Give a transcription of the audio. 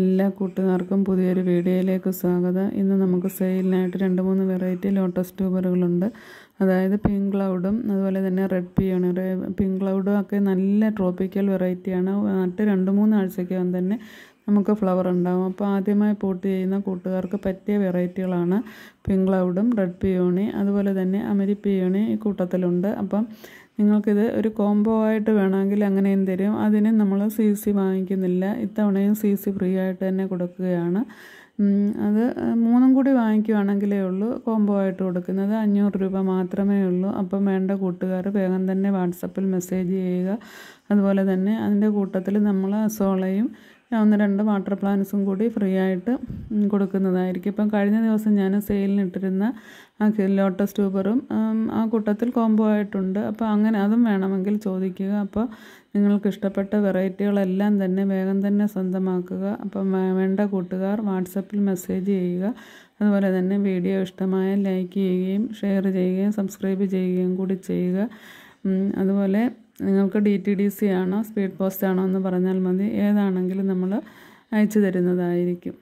എല്ലാ കൂട്ടുകാർക്കും പുതിയൊരു വീഡിയോയിലേക്ക് സ്വാഗതം ഇന്ന് നമുക്ക് സെയിലിനായിട്ട് രണ്ട് മൂന്ന് വെറൈറ്റി ലോട്ടസ് ട്യൂബറുകളുണ്ട് അതായത് പിങ്ക് ക്ലൗഡും അതുപോലെ തന്നെ റെഡ് പിയാണ് പിങ്ക് ക്ലൗഡും ഒക്കെ നല്ല ട്രോപ്പിക്കൽ വെറൈറ്റിയാണ് നട്ട് രണ്ട് മൂന്ന് ആഴ്ചയ്ക്കകം തന്നെ നമുക്ക് ഫ്ലവർ ഉണ്ടാകും അപ്പോൾ ആദ്യമായി പോട്ട് ചെയ്യുന്ന കൂട്ടുകാർക്ക് പറ്റിയ വെറൈറ്റികളാണ് പിങ്ക് ക്ലൗഡും റെഡ് പിയോണി അതുപോലെ തന്നെ അമരി പിയോണി ഈ കൂട്ടത്തിലുണ്ട് അപ്പം നിങ്ങൾക്കിത് ഒരു കോംബോ ആയിട്ട് വേണമെങ്കിൽ അങ്ങനെയും തരും അതിന് നമ്മൾ സി സി വാങ്ങിക്കുന്നില്ല ഇത്തവണയും സി സി ഫ്രീ ആയിട്ട് തന്നെ കൊടുക്കുകയാണ് അത് മൂന്നും കൂടി വാങ്ങിക്കുവാണെങ്കിലേ ഉള്ളൂ കോംബോ ആയിട്ട് കൊടുക്കുന്നത് അഞ്ഞൂറ് രൂപ മാത്രമേ ഉള്ളൂ അപ്പം വേണ്ട കൂട്ടുകാർ വേഗം തന്നെ വാട്സപ്പിൽ മെസ്സേജ് ചെയ്യുക അതുപോലെ തന്നെ അതിൻ്റെ കൂട്ടത്തിൽ നമ്മൾ സോളയും ഒന്ന് രണ്ട് വാട്ടർ പ്ലാന്റ്സും കൂടി ഫ്രീ ആയിട്ട് കൊടുക്കുന്നതായിരിക്കും ഇപ്പം കഴിഞ്ഞ ദിവസം ഞാൻ സെയിലിനിട്ടിരുന്ന ലോട്ടസ് ട്യൂബറും ആ കൂട്ടത്തിൽ കോംബോ ആയിട്ടുണ്ട് അപ്പോൾ അങ്ങനെ അതും വേണമെങ്കിൽ ചോദിക്കുക അപ്പോൾ നിങ്ങൾക്ക് ഇഷ്ടപ്പെട്ട വെറൈറ്റികളെല്ലാം തന്നെ വേഗം തന്നെ സ്വന്തമാക്കുക അപ്പം വേണ്ട കൂട്ടുകാർ വാട്സപ്പിൽ മെസ്സേജ് ചെയ്യുക അതുപോലെ തന്നെ വീഡിയോ ഇഷ്ടമായ ലൈക്ക് ചെയ്യുകയും ഷെയർ ചെയ്യുകയും സബ്സ്ക്രൈബ് ചെയ്യുകയും കൂടി ചെയ്യുക അതുപോലെ നിങ്ങൾക്ക് ഡി ടി ഡി സി ആണോ സ്പീഡ് പോസ്റ്റ് ആണോ എന്ന് പറഞ്ഞാൽ മതി ഏതാണെങ്കിലും നമ്മൾ അയച്ചു തരുന്നതായിരിക്കും